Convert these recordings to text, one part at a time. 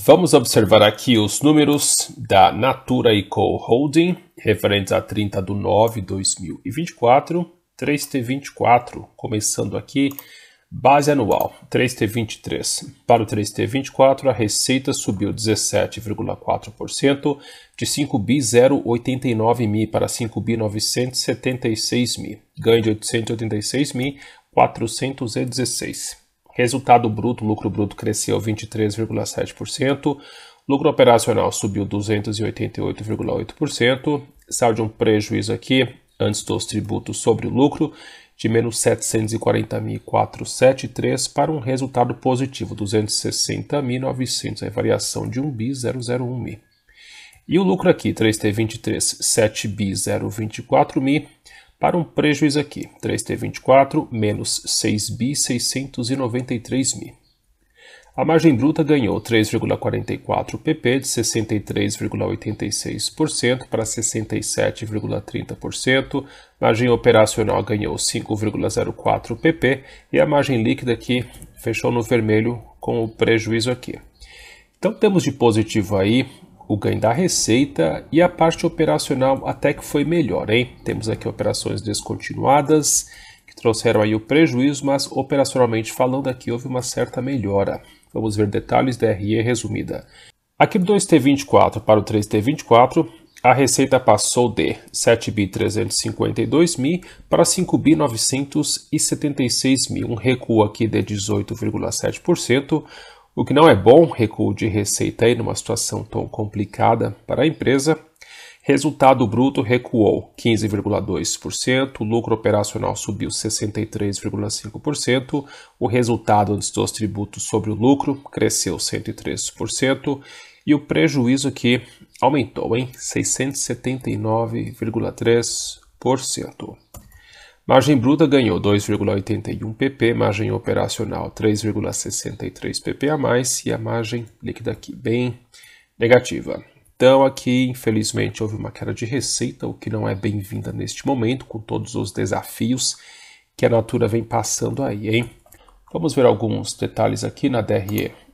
Vamos observar aqui os números da Natura e Co Holding, referentes a 30 de nove de 2024, 3T24, começando aqui, base anual, 3T23. Para o 3T24, a receita subiu 17,4%, de 5.089 mil para 5.976 mil, ganho de 886 mil, 416. Resultado bruto, lucro bruto cresceu 23,7%, lucro operacional subiu 288,8%, saiu de um prejuízo aqui, antes dos tributos sobre o lucro, de menos 740.473 para um resultado positivo, 260.900, variação de 1 bi 001 mi. E o lucro aqui, 3T23, 7 bi 024 mi, para um prejuízo aqui, 3T24 menos 6B, 693Mi. A margem bruta ganhou 3,44 pp de 63,86% para 67,30%, margem operacional ganhou 5,04 pp e a margem líquida aqui fechou no vermelho com o prejuízo aqui. Então temos de positivo aí o ganho da receita e a parte operacional até que foi melhor, hein? Temos aqui operações descontinuadas que trouxeram aí o prejuízo, mas operacionalmente falando aqui houve uma certa melhora. Vamos ver detalhes da RE resumida. Aqui do 2T24 para o 3T24, a receita passou de 7.352.000 para 5.976.000, um recuo aqui de 18,7%. O que não é bom, recuo de receita aí numa situação tão complicada para a empresa. Resultado bruto recuou 15,2%, lucro operacional subiu 63,5%, o resultado antes dos tributos sobre o lucro cresceu 103% e o prejuízo aqui aumentou em 679,3%. Margem bruta ganhou 2,81 pp, margem operacional 3,63 pp a mais e a margem líquida aqui bem negativa. Então aqui, infelizmente, houve uma queda de receita, o que não é bem-vinda neste momento, com todos os desafios que a Natura vem passando aí, hein? Vamos ver alguns detalhes aqui na DRE.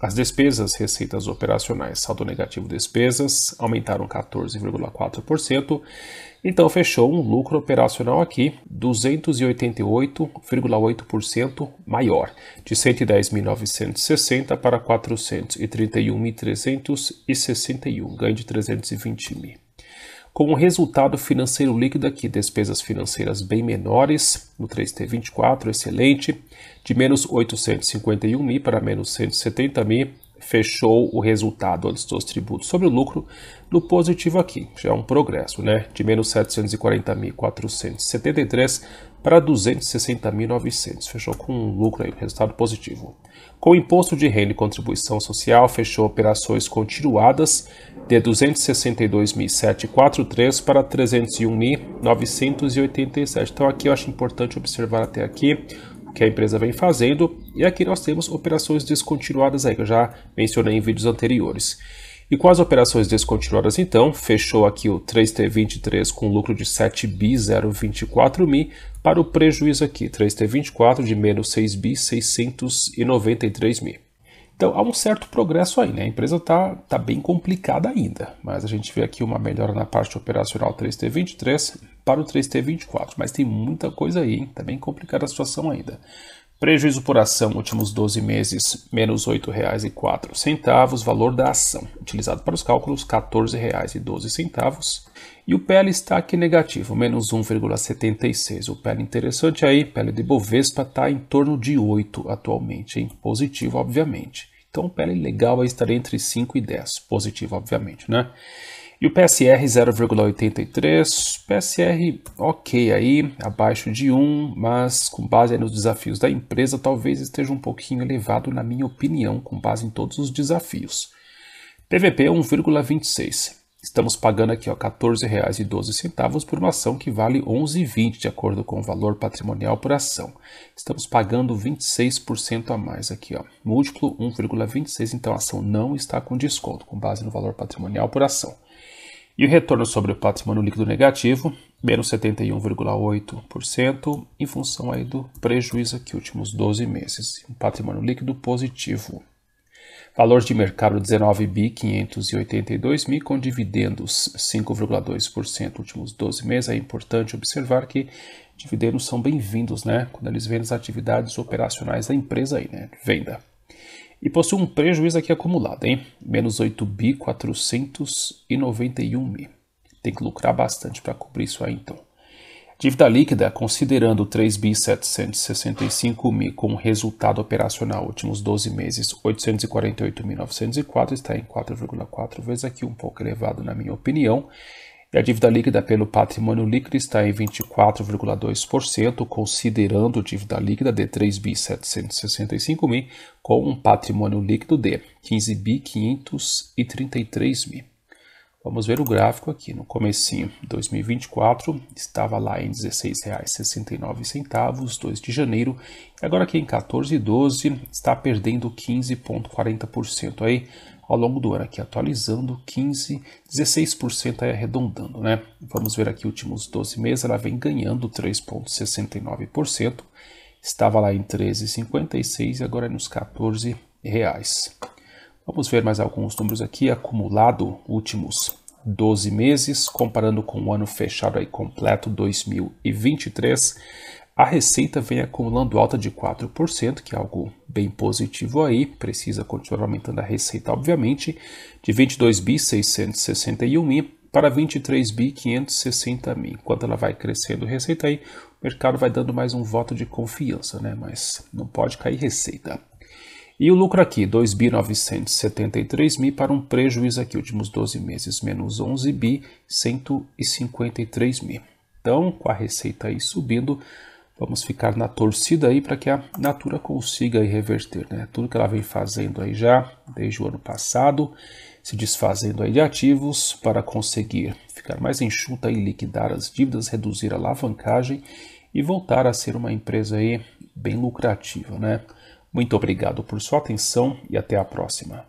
As despesas, receitas operacionais, saldo negativo despesas, aumentaram 14,4%, então fechou um lucro operacional aqui 288,8% maior, de 110.960 para 431.361, ganho de 320 mil com um resultado financeiro líquido aqui, despesas financeiras bem menores, no 3T24, excelente, de menos 851 mil para menos 170 mil, fechou o resultado antes dos tributos sobre o lucro no positivo aqui, já é um progresso, né? De menos 740.473 para 260.900, fechou com um lucro aí, resultado positivo. Com o imposto de renda e contribuição social, fechou operações continuadas de 262.743 para 301.987. Então aqui eu acho importante observar até aqui o que a empresa vem fazendo e aqui nós temos operações descontinuadas aí que eu já mencionei em vídeos anteriores. E com as operações descontinuadas então, fechou aqui o 3T23 com lucro de 7 bi 024 mi para o prejuízo aqui 3T24 de menos 6 bi 693 mi. Então há um certo progresso aí, né? A empresa está tá bem complicada ainda, mas a gente vê aqui uma melhora na parte operacional 3T23 para o 3T24, mas tem muita coisa aí, hein? Tá bem complicada a situação ainda. Prejuízo por ação, últimos 12 meses, menos R$ 8,04. Valor da ação, utilizado para os cálculos, R$ 14,12. E o PL está aqui negativo, menos 1,76. O PL interessante aí, PL de Bovespa está em torno de 8 atualmente, hein? positivo, obviamente. Então o PL legal aí estaria entre 5 e 10, positivo, obviamente, né? E o PSR 0,83, PSR ok aí, abaixo de 1, mas com base nos desafios da empresa, talvez esteja um pouquinho elevado, na minha opinião, com base em todos os desafios. PVP 1,26. Estamos pagando aqui R$ 14,12 por uma ação que vale R$ 11,20 de acordo com o valor patrimonial por ação. Estamos pagando 26% a mais aqui, ó. múltiplo 1,26, então a ação não está com desconto com base no valor patrimonial por ação. E o retorno sobre o patrimônio líquido negativo, menos 71,8%, em função aí do prejuízo aqui, últimos 12 meses. Um patrimônio líquido positivo. Valor de mercado 19 bi mil com dividendos 5,2% últimos 12 meses. É importante observar que dividendos são bem-vindos, né? Quando eles vêm das atividades operacionais da empresa aí, né? Venda e possui um prejuízo aqui acumulado, hein? Menos 8 491 Tem que lucrar bastante para cobrir isso aí, então. Dívida líquida, considerando 3 bi 765 com resultado operacional últimos 12 meses 848.904, está em 4,4 vezes aqui, um pouco elevado na minha opinião, e a dívida líquida pelo patrimônio líquido está em 24,2%, considerando dívida líquida de 3.765 mil com um patrimônio líquido de 15.533 mil. Vamos ver o gráfico aqui. No comecinho de 2024, estava lá em R$ 16,69, 2 de janeiro. E agora aqui em 14,12, está perdendo 15,40%. Aí ao longo do ano, aqui atualizando 15, 16% aí arredondando, né? Vamos ver aqui últimos 12 meses, ela vem ganhando 3,69%, estava lá em 13,56 e agora é nos 14 reais. Vamos ver mais alguns números aqui, acumulado últimos 12 meses, comparando com o ano fechado aí completo 2023, a receita vem acumulando alta de 4%, que é algo bem positivo aí, precisa continuar aumentando a receita, obviamente, de 22 bi 661 mil para 23 bi 560 mil. Enquanto ela vai crescendo a receita aí, o mercado vai dando mais um voto de confiança, né? Mas não pode cair receita. E o lucro aqui, 2 bi 973 mil para um prejuízo aqui, últimos 12 meses, menos 11 bi 153 mil. Então, com a receita aí subindo, Vamos ficar na torcida aí para que a Natura consiga reverter, né? Tudo que ela vem fazendo aí já desde o ano passado, se desfazendo aí de ativos para conseguir ficar mais enxuta e liquidar as dívidas, reduzir a alavancagem e voltar a ser uma empresa aí bem lucrativa, né? Muito obrigado por sua atenção e até a próxima.